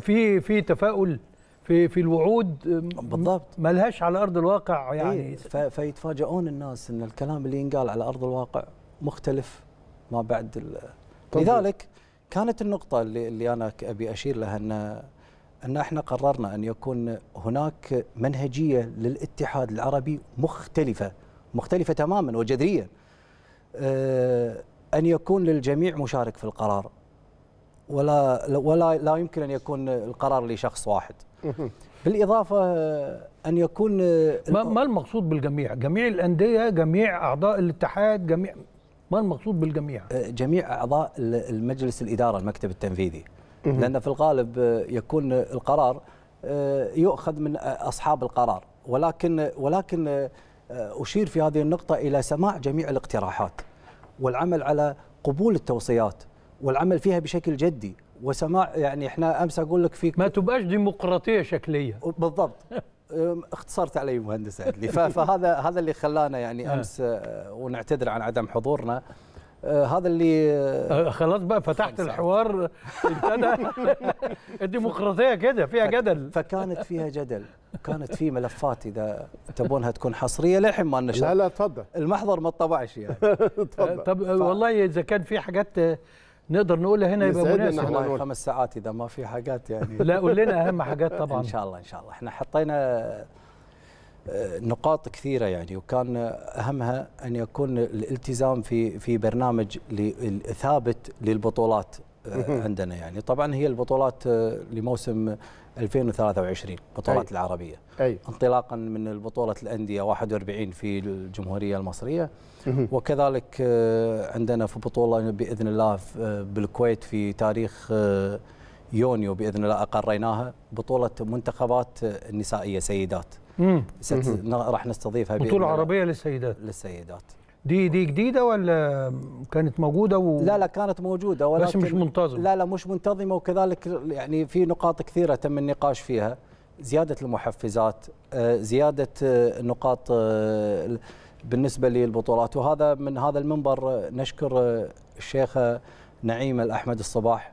في في تفاؤل في في الوعود بالضبط ملهاش على ارض الواقع يعني إيه فيتفاجئون الناس ان الكلام اللي ينقال على ارض الواقع مختلف ما بعد لذلك كانت النقطه اللي, اللي انا ابي اشير لها ان ان احنا قررنا ان يكون هناك منهجيه للاتحاد العربي مختلفه مختلفه تماما وجذريا أه ان يكون للجميع مشارك في القرار ولا ولا لا يمكن ان يكون القرار لشخص واحد بالاضافه ان يكون ما, ما المقصود بالجميع جميع الانديه جميع اعضاء الاتحاد جميع ما المقصود بالجميع أه، جميع اعضاء المجلس الاداره المكتب التنفيذي لان في الغالب أه، يكون القرار أه، يؤخذ من اصحاب القرار ولكن ولكن اشير في هذه النقطه الى سماع جميع الاقتراحات والعمل على قبول التوصيات والعمل فيها بشكل جدي وسماع يعني احنا امس اقول لك في ما تبقاش ديمقراطيه شكليه بالضبط اختصرت علي مهندس عدلي فهذا هذا اللي خلانا يعني نعم. امس أه، ونعتذر عن عدم حضورنا أه، هذا اللي أه، خلاص بقى فتحت الحوار الديمقراطيه كده فيها جدل فكانت فيها جدل كانت في ملفات اذا تبونها تكون حصريه للحين ما نشر لا لا تفضل المحضر ما اتطبعش يعني طب والله اذا كان في حاجات نقدر نقولها هنا يبقى مناسب خمس ساعات اذا ما في حاجات يعني لا قول لنا اهم حاجات طبعا ان شاء الله ان شاء الله احنا حطينا آه، نقاط كثيره يعني وكان اهمها ان يكون الالتزام في في برنامج ثابت للبطولات عندنا يعني طبعا هي البطولات آه، لموسم 2023 بطولات أي. العربيه أي. انطلاقا من بطوله الانديه 41 في الجمهوريه المصريه وكذلك آه، عندنا في بطوله باذن الله آه، بالكويت في تاريخ يونيو باذن الله اقريناها بطوله منتخبات النسائيه سيدات راح نستضيفها بطوله عربيه للسيدات للسيدات دي دي جديده ولا كانت موجوده و... لا لا كانت موجوده ولكن بس مش منتظمه لا لا مش منتظمه وكذلك يعني في نقاط كثيره تم النقاش فيها زياده المحفزات آه، زياده آه، نقاط آه، بالنسبه للبطولات وهذا من هذا المنبر نشكر الشيخه نعيمه الاحمد الصباح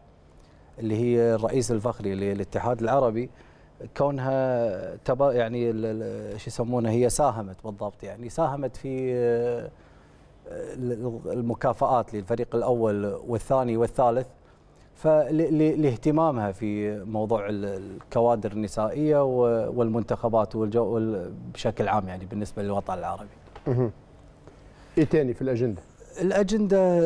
اللي هي الرئيس الفخري للاتحاد العربي كونها تبا يعني شو يسمونه هي ساهمت بالضبط يعني ساهمت في المكافآت للفريق الأول والثاني والثالث فلاهتمامها في موضوع الكوادر النسائية والمنتخبات والجو بشكل عام يعني بالنسبة للوطن العربي إيه تاني في الأجندة؟ الأجندة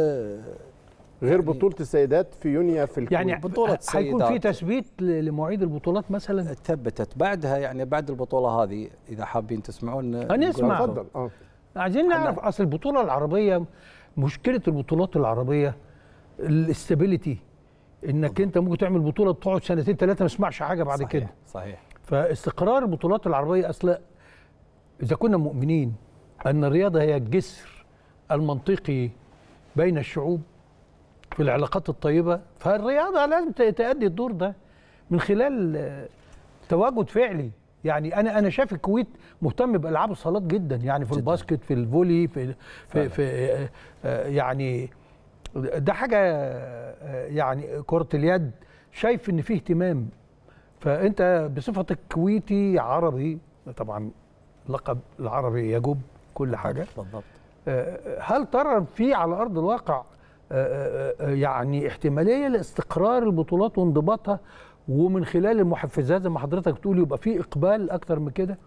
غير بطولة السيدات في يونيو في الكويت يعني بطولة السيدات في تثبيت لمواعيد البطولات مثلا ثبتت بعدها يعني بعد البطولة هذه إذا حابين تسمعون نسمع تفضل آه. عايزين نعرف اصل البطوله العربيه مشكله البطولات العربيه الاستابيليتي انك انت ممكن تعمل بطوله تقعد سنتين ثلاثه ما تسمعش حاجه بعد صحيح. كده صحيح فاستقرار البطولات العربيه اصل اذا كنا مؤمنين ان الرياضه هي الجسر المنطقي بين الشعوب في العلاقات الطيبه فالرياضه لازم تأدي الدور ده من خلال آه، تواجد فعلي يعني انا انا شايف الكويت مهتم بالعاب الصالات جدا يعني في جداً. الباسكت في الفولي في في, في آه، آه، يعني ده حاجه آه، يعني كره اليد شايف ان في اهتمام فانت بصفتك كويتي عربي طبعا لقب العربي يجوب كل حاجه بالضبط هل ترى في على ارض الواقع يعني احتماليه لاستقرار البطولات وانضباطها ومن خلال المحفزات زي ما حضرتك بتقول يبقى في اقبال اكثر من كده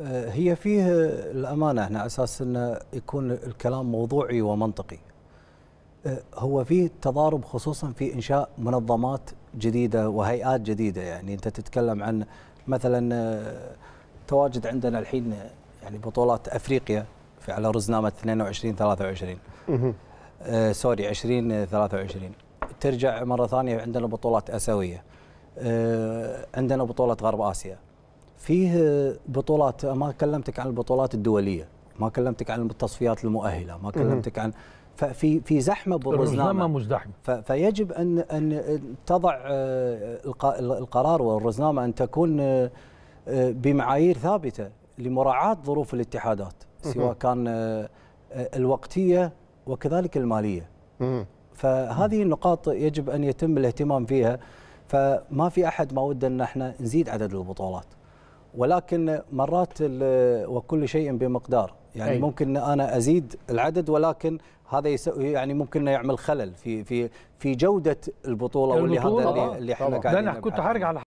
آه، هي فيه الامانه احنا اساس انه يكون الكلام موضوعي ومنطقي آه، هو فيه تضارب خصوصا في انشاء منظمات جديده وهيئات جديده يعني انت تتكلم عن مثلا آه، تواجد عندنا الحين يعني بطولات افريقيا في على رزنامه 22 23 سوري 20 23 ترجع مره ثانيه عندنا بطولات اسيويه آه، عندنا بطوله غرب اسيا فيه بطولات ما كلمتك عن البطولات الدوليه ما كلمتك عن التصفيات المؤهله ما كلمتك عن ففي في زحمه بالرزنامه مزدحمه فيجب ان ان تضع آه، القرار والرزنامه ان تكون آه، بمعايير ثابته لمراعاه ظروف الاتحادات سواء كان الوقتيه وكذلك الماليه فهذه النقاط يجب ان يتم الاهتمام فيها فما في احد ما وده ان احنا نزيد عدد البطولات ولكن مرات وكل شيء بمقدار يعني أي. ممكن انا ازيد العدد ولكن هذا يعني ممكن يعمل خلل في في في جوده البطوله, البطولة واللي هذا آه، اللي, اللي احنا قاعدين لا انا كنت